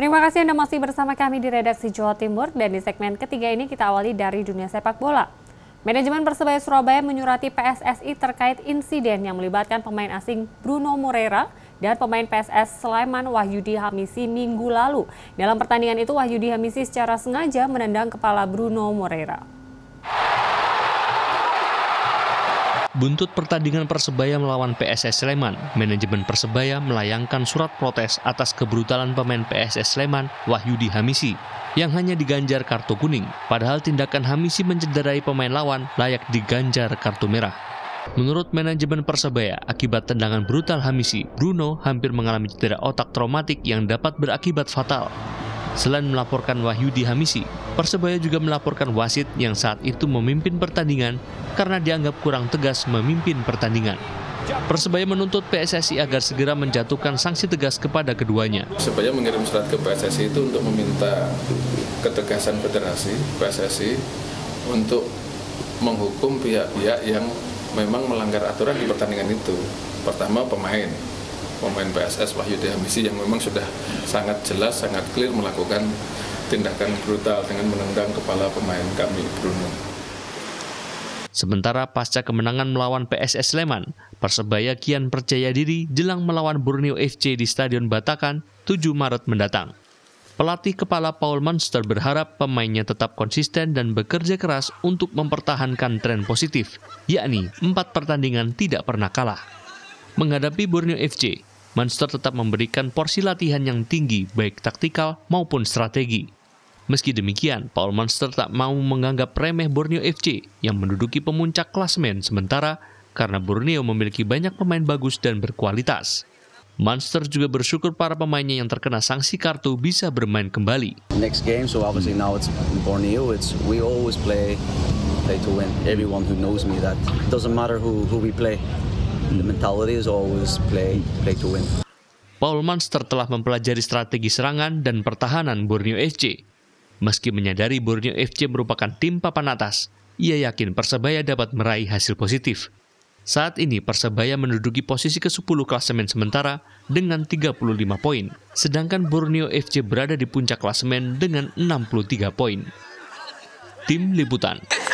Terima kasih Anda masih bersama kami di Redaksi Jawa Timur dan di segmen ketiga ini kita awali dari dunia sepak bola. Manajemen Persebaya Surabaya menyurati PSSI terkait insiden yang melibatkan pemain asing Bruno Moreira dan pemain PSS Sleman Wahyudi Hamisi minggu lalu. Dalam pertandingan itu Wahyudi Hamisi secara sengaja menendang kepala Bruno Moreira. Buntut pertandingan Persebaya melawan PSS Sleman, manajemen Persebaya melayangkan surat protes atas kebrutalan pemain PSS Sleman, Wahyudi Hamisi, yang hanya diganjar kartu kuning, padahal tindakan Hamisi mencederai pemain lawan layak diganjar kartu merah. Menurut manajemen Persebaya, akibat tendangan brutal Hamisi, Bruno hampir mengalami cedera otak traumatik yang dapat berakibat fatal. Selain melaporkan Wahyudi Hamisi, Persebaya juga melaporkan wasit yang saat itu memimpin pertandingan karena dianggap kurang tegas memimpin pertandingan. Persebaya menuntut PSSI agar segera menjatuhkan sanksi tegas kepada keduanya. Persebaya mengirim surat ke PSSI itu untuk meminta ketegasan federasi PSSI untuk menghukum pihak-pihak yang memang melanggar aturan di pertandingan itu. Pertama pemain, pemain PSS Wahyu Dehamisi yang memang sudah sangat jelas, sangat clear melakukan tindakan brutal dengan menendang kepala pemain kami Bruno. Sementara pasca kemenangan melawan PSS Sleman, Persebaya kian percaya diri jelang melawan Borneo FC di Stadion Batakan 7 Maret mendatang. Pelatih kepala Paul Munster berharap pemainnya tetap konsisten dan bekerja keras untuk mempertahankan tren positif, yakni empat pertandingan tidak pernah kalah. Menghadapi Borneo FC, Munster tetap memberikan porsi latihan yang tinggi baik taktikal maupun strategi. Meski demikian, Paul Munster tak mau menganggap remeh Borneo FC yang menduduki pemuncak klasmen sementara karena Borneo memiliki banyak pemain bagus dan berkualitas. Munster juga bersyukur para pemainnya yang terkena sanksi kartu bisa bermain kembali. Next game, so obviously now it's Borneo. It's we always play play to win. Everyone who knows me that doesn't matter who who we play. Paul Munster telah mempelajari strategi serangan dan pertahanan Borneo FC. Meski menyadari Borneo FC merupakan tim papan atas, ia yakin Persebaya dapat meraih hasil positif. Saat ini Persebaya menduduki posisi ke-10 klasemen sementara dengan 35 poin, sedangkan Borneo FC berada di puncak klasemen dengan 63 poin. Tim Liputan